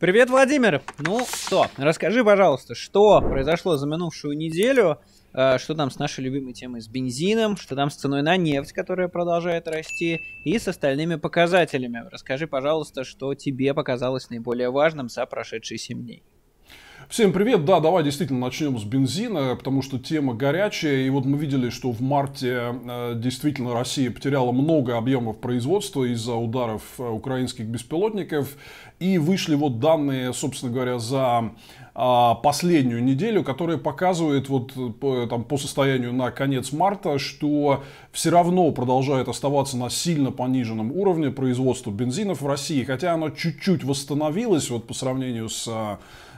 Привет, Владимир! Ну что, расскажи, пожалуйста, что произошло за минувшую неделю, э, что там с нашей любимой темой с бензином, что там с ценой на нефть, которая продолжает расти, и с остальными показателями. Расскажи, пожалуйста, что тебе показалось наиболее важным за прошедшие 7 дней. Всем привет! Да, давай действительно начнем с бензина, потому что тема горячая. И вот мы видели, что в марте э, действительно Россия потеряла много объемов производства из-за ударов э, украинских беспилотников. И вышли вот данные, собственно говоря, за а, последнюю неделю, которые показывают вот э, по, там, по состоянию на конец марта, что все равно продолжает оставаться на сильно пониженном уровне производства бензинов в России, хотя оно чуть-чуть восстановилось вот по сравнению с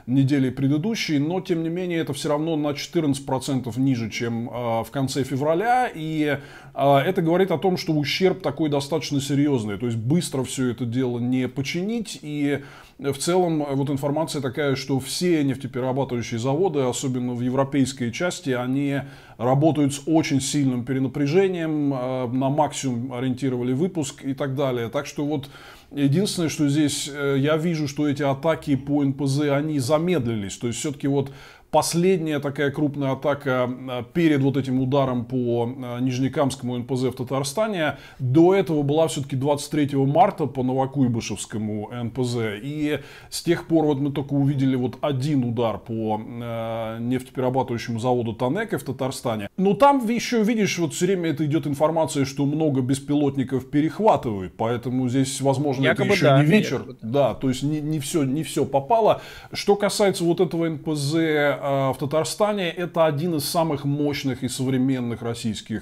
недели предыдущей, но тем не менее это все равно на 14% ниже, чем а, в конце февраля, и а, это говорит о том, что ущерб такой достаточно серьезный, то есть быстро все это дело не починить, и э, в целом э, вот информация такая, что все нефтеперерабатывающие заводы, особенно в европейской части, они работают с очень сильным перенапряжением, э, на максимум ориентировали выпуск и так далее. Так что вот единственное, что здесь э, я вижу, что эти атаки по НПЗ, они замедлились. То есть все-таки вот Последняя такая крупная атака э, перед вот этим ударом по э, Нижнекамскому НПЗ в Татарстане до этого была все-таки 23 марта по Новокуйбышевскому НПЗ. И с тех пор вот мы только увидели вот один удар по э, нефтеперерабатывающему заводу Танека в Татарстане. Но там еще, видишь, вот все время это идет информация, что много беспилотников перехватывают. Поэтому здесь, возможно, Якобы это еще да, не вечер. Да, то есть не, не, все, не все попало. Что касается вот этого НПЗ а, в Татарстане это один из самых мощных и современных российских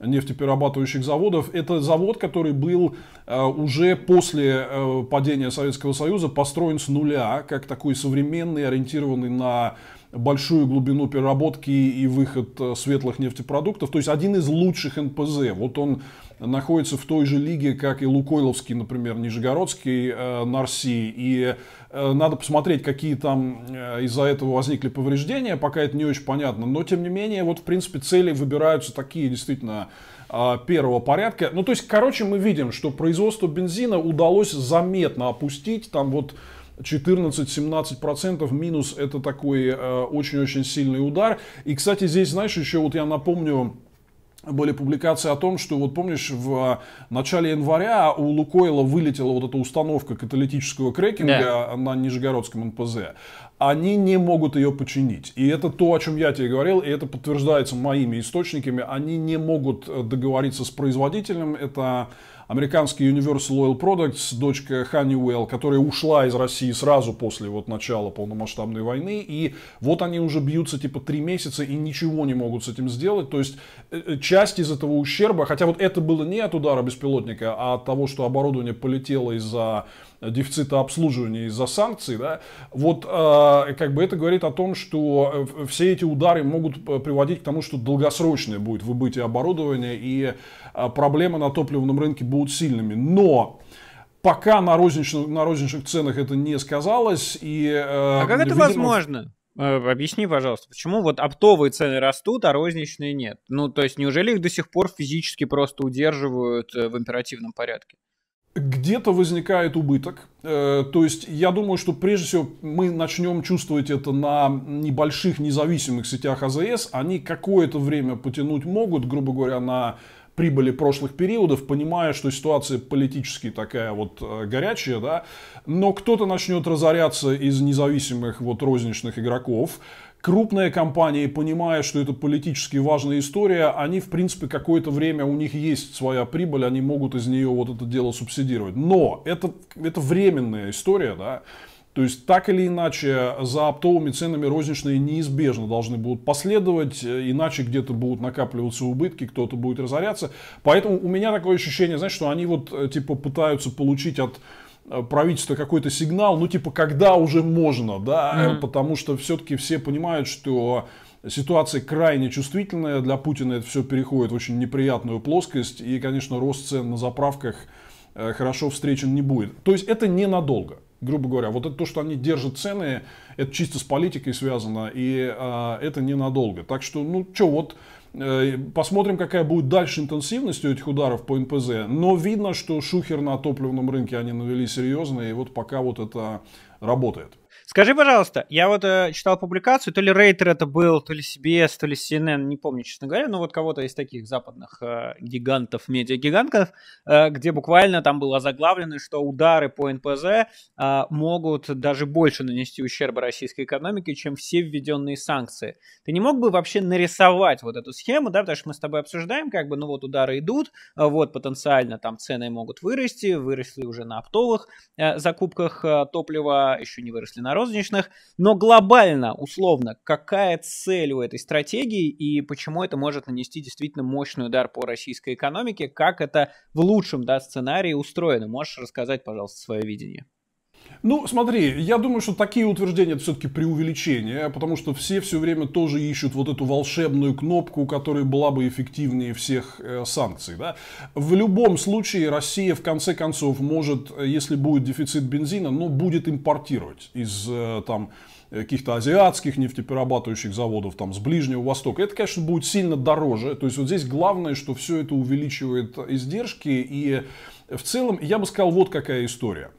нефтеперерабатывающих заводов. Это завод, который был а, уже после э, падения Советского Союза построен с нуля, как такой современный, ориентированный на большую глубину переработки и выход э, светлых нефтепродуктов. То есть один из лучших НПЗ. Вот он находится в той же лиге, как и Лукойловский, например, Нижегородский э, Нарси. И э, надо посмотреть, какие там э, из-за этого возникли повреждения, пока это не очень понятно. Но, тем не менее, вот, в принципе, цели выбираются такие действительно э, первого порядка. Ну, то есть, короче, мы видим, что производство бензина удалось заметно опустить. Там вот 14-17% минус это такой э, очень-очень сильный удар. И, кстати, здесь, знаешь, еще вот я напомню, были публикации о том, что вот помнишь, в начале января у Лукойла вылетела вот эта установка каталитического крекинга yeah. на Нижегородском НПЗ. Они не могут ее починить. И это то, о чем я тебе говорил, и это подтверждается моими источниками. Они не могут э, договориться с производителем. Это американский Universal Oil Products, дочка Honeywell, которая ушла из России сразу после вот начала полномасштабной войны. И вот они уже бьются типа три месяца и ничего не могут с этим сделать. То есть э, э, часть из этого ущерба, хотя вот это было не от удара беспилотника, а от того, что оборудование полетело из-за дефицита обслуживания из-за санкций, да, вот э, как бы это говорит о том, что э, все эти удары могут приводить к тому, что долгосрочное будет выбытие оборудования и проблемы на топливном рынке будут будут сильными. Но пока на розничных, на розничных ценах это не сказалось. И, э, а как видимо... это возможно? Э, объясни, пожалуйста, почему вот оптовые цены растут, а розничные нет? Ну, то есть, неужели их до сих пор физически просто удерживают э, в императивном порядке? Где-то возникает убыток. То есть, я думаю, что прежде всего мы начнем чувствовать это на небольших независимых сетях АЗС. Они какое-то время потянуть могут, грубо говоря, на прибыли прошлых периодов, понимая, что ситуация политически такая вот э, горячая, да, но кто-то начнет разоряться из независимых вот розничных игроков, крупные компании, понимая, что это политически важная история, они, в принципе, какое-то время, у них есть своя прибыль, они могут из нее вот это дело субсидировать. Но это, это временная история, да, то есть так или иначе за оптовыми ценами розничные неизбежно должны будут последовать, э, иначе где-то будут накапливаться убытки, кто-то будет разоряться. Поэтому у меня такое ощущение, знаешь, что они вот э, типа пытаются получить от э, правительства какой-то сигнал, ну типа когда уже можно, да, mm-hmm. потому что все-таки все понимают, что ситуация крайне чувствительная, для Путина это все переходит в очень неприятную плоскость, и, конечно, рост цен на заправках хорошо встречен не будет. То есть это ненадолго грубо говоря. Вот это то, что они держат цены, это чисто с политикой связано, и э, это ненадолго. Так что, ну что, вот э, посмотрим, какая будет дальше интенсивность у этих ударов по НПЗ. Но видно, что шухер на топливном рынке они навели серьезно, и вот пока вот это работает. Скажи, пожалуйста, я вот э, читал публикацию, то ли Рейтер это был, то ли CBS, то ли CNN, не помню, честно говоря, но вот кого-то из таких западных э, гигантов, медиагигантов, э, где буквально там было заглавлено, что удары по НПЗ э, могут даже больше нанести ущерба российской экономике, чем все введенные санкции. Ты не мог бы вообще нарисовать вот эту схему, да, потому что мы с тобой обсуждаем, как бы, ну вот удары идут, э, вот потенциально там цены могут вырасти, выросли уже на оптовых э, закупках э, топлива, еще не выросли на розничных, но глобально, условно, какая цель у этой стратегии и почему это может нанести действительно мощный удар по российской экономике, как это в лучшем да, сценарии устроено? Можешь рассказать, пожалуйста, свое видение? Ну, смотри, я думаю, что такие утверждения это все-таки преувеличение, потому что все все время тоже ищут вот эту волшебную кнопку, которая была бы эффективнее всех э, санкций. Да? В любом случае Россия в конце концов может, э, если будет дефицит бензина, ну, будет импортировать из э, там каких-то азиатских нефтеперерабатывающих заводов там, с Ближнего Востока. Это, конечно, будет сильно дороже. То есть вот здесь главное, что все это увеличивает издержки и э, в целом, я бы сказал, вот какая история,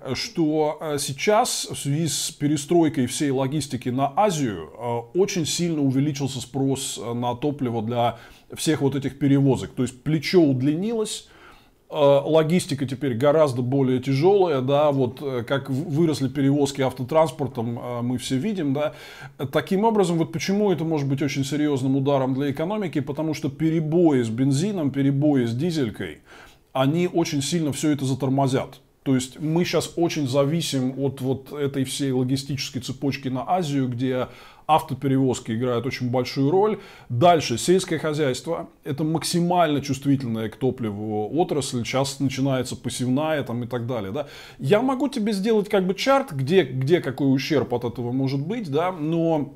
э, что э, сейчас в связи с перестройкой всей логистики на Азию очень сильно увеличился спрос на топливо для всех вот этих перевозок. То есть плечо удлинилось, а, логистика теперь гораздо более тяжелая, да, вот э, как выросли перевозки автотранспортом, а, мы все видим, да. Таким образом, вот почему это может быть очень серьезным ударом для экономики, потому что перебои с бензином, перебои с дизелькой, они очень сильно все это затормозят. То есть мы сейчас очень зависим от вот этой всей логистической цепочки на Азию, где автоперевозки играют очень большую роль. Дальше, сельское хозяйство. Это максимально чувствительная к топливу отрасль. Сейчас начинается посевная там, и так далее. Да? Я могу тебе сделать как бы чарт, где, где какой ущерб от этого может быть, да, но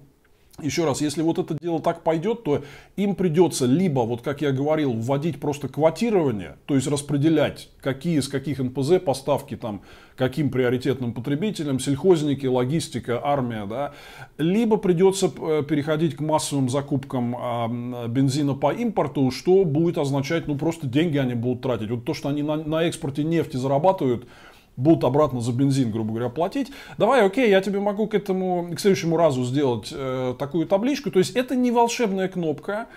еще раз, если вот это дело так пойдет, то им придется либо, вот как я говорил, вводить просто квотирование, то есть распределять, какие из каких НПЗ поставки там, каким приоритетным потребителям, сельхозники, логистика, армия, да, либо придется э, переходить к массовым закупкам а, бензина по импорту, что будет означать, ну, просто деньги они будут тратить. Вот то, что они на, на экспорте нефти зарабатывают, будут обратно за бензин, грубо говоря, платить. Давай, окей, я тебе могу к этому, к следующему разу сделать э, такую табличку. То есть это не волшебная кнопка,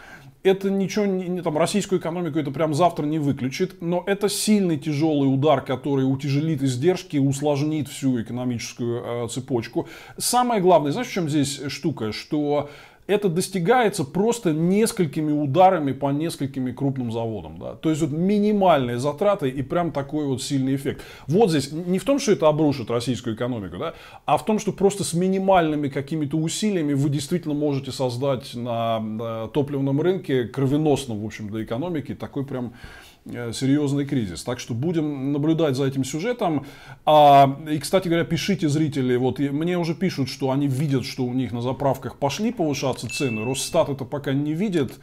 это ничего, не, не, там, российскую экономику это прям завтра не выключит, но это сильный тяжелый удар, который утяжелит издержки, усложнит всю экономическую э, цепочку. Самое главное, знаешь, в чем здесь штука, что это достигается просто несколькими ударами по нескольким крупным заводам. Да? То есть вот минимальные затраты и прям такой вот сильный эффект. Вот здесь не в том, что это обрушит российскую экономику, да? а в том, что просто с минимальными какими-то усилиями вы действительно можете создать на э, топливном рынке кровеносном, в общем, для экономики такой прям Э, серьезный кризис. Так что будем наблюдать за этим сюжетом. А, и, кстати говоря, пишите зрители. Вот мне уже пишут, что они видят, что у них на заправках пошли повышаться цены. Росстат это пока не видит.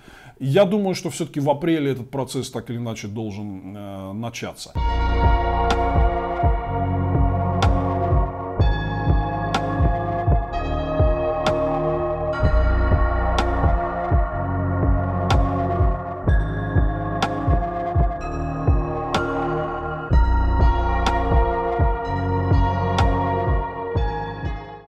Я думаю, что все-таки в апреле этот процесс так или иначе должен э, начаться.